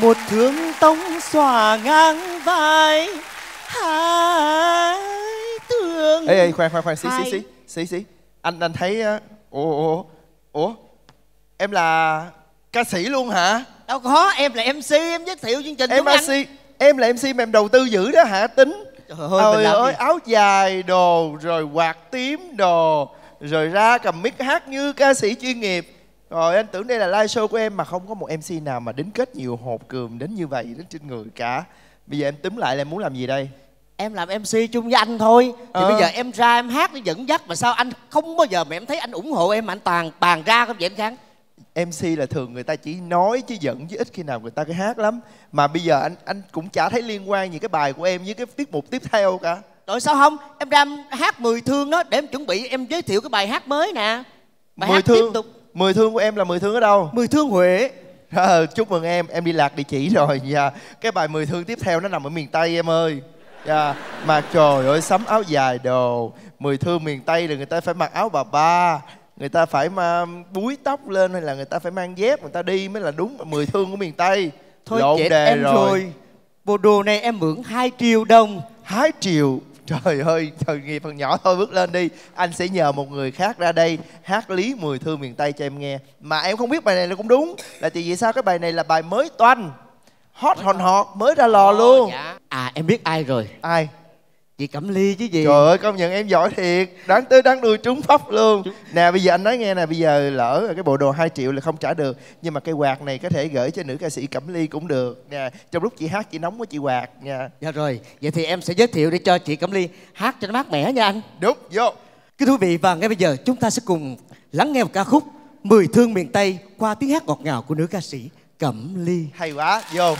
một thương tông xòa ngang vai hai thương ê ê khoan khoan khoan xí xí xí xí xí anh anh thấy ờ, ủa ủa ủa em là ca sĩ luôn hả đâu có em là mc em giới thiệu chương trình em MC, em là mc mà em đầu tư dữ đó hả tính trời ơi, ơi, ơi áo dài đồ rồi quạt tím đồ rồi ra cầm mic hát như ca sĩ chuyên nghiệp rồi anh tưởng đây là live show của em mà không có một MC nào mà đính kết nhiều hộp cườm đến như vậy đến trên người cả. Bây giờ em túm lại là muốn làm gì đây? Em làm MC chung với anh thôi Thì ờ. bây giờ em ra em hát để dẫn dắt Mà sao anh không bao giờ mà em thấy anh ủng hộ em Mà anh toàn bàn ra không vậy anh Khang MC là thường người ta chỉ nói chứ dẫn chứ ít khi nào người ta cứ hát lắm Mà bây giờ anh anh cũng chả thấy liên quan gì cái bài của em với cái tiết mục tiếp theo cả Rồi sao không em ra hát 10 thương đó để em chuẩn bị em giới thiệu cái bài hát mới nè Bài mười hát thương. tiếp tục Mười thương của em là mười thương ở đâu? Mười thương Huế à, Chúc mừng em, em đi lạc địa chỉ rồi yeah. Dạ. Cái bài mười thương tiếp theo nó nằm ở miền Tây em ơi yeah. Dạ, mà trời ơi, sắm áo dài đồ Mười thương miền Tây là người ta phải mặc áo bà ba Người ta phải mà búi tóc lên hay là người ta phải mang dép Người ta đi mới là đúng mười thương của miền Tây Thôi Lộn chết đề em rồi. rồi Bộ đồ này em mượn 2 triệu đồng 2 triệu trời ơi trời nghe phần nhỏ thôi bước lên đi anh sẽ nhờ một người khác ra đây hát lý mười thương miền tây cho em nghe mà em không biết bài này là cũng đúng là chị vì sao cái bài này là bài mới toanh hot hòn hot mới ra lò luôn dạ. à em biết ai rồi ai chị cẩm ly chứ gì trời ơi công nhận em giỏi thiệt đáng tới đáng đuôi trúng pháp luôn nè bây giờ anh nói nghe nè bây giờ lỡ cái bộ đồ 2 triệu là không trả được nhưng mà cây quạt này có thể gửi cho nữ ca sĩ cẩm ly cũng được nè trong lúc chị hát chị nóng quá chị quạt nha dạ rồi vậy thì em sẽ giới thiệu để cho chị cẩm ly hát cho nó mát mẻ nha anh đúng vô kính quý vị và ngay bây giờ chúng ta sẽ cùng lắng nghe một ca khúc mười thương miền tây qua tiếng hát ngọt ngào của nữ ca sĩ cẩm ly hay quá vô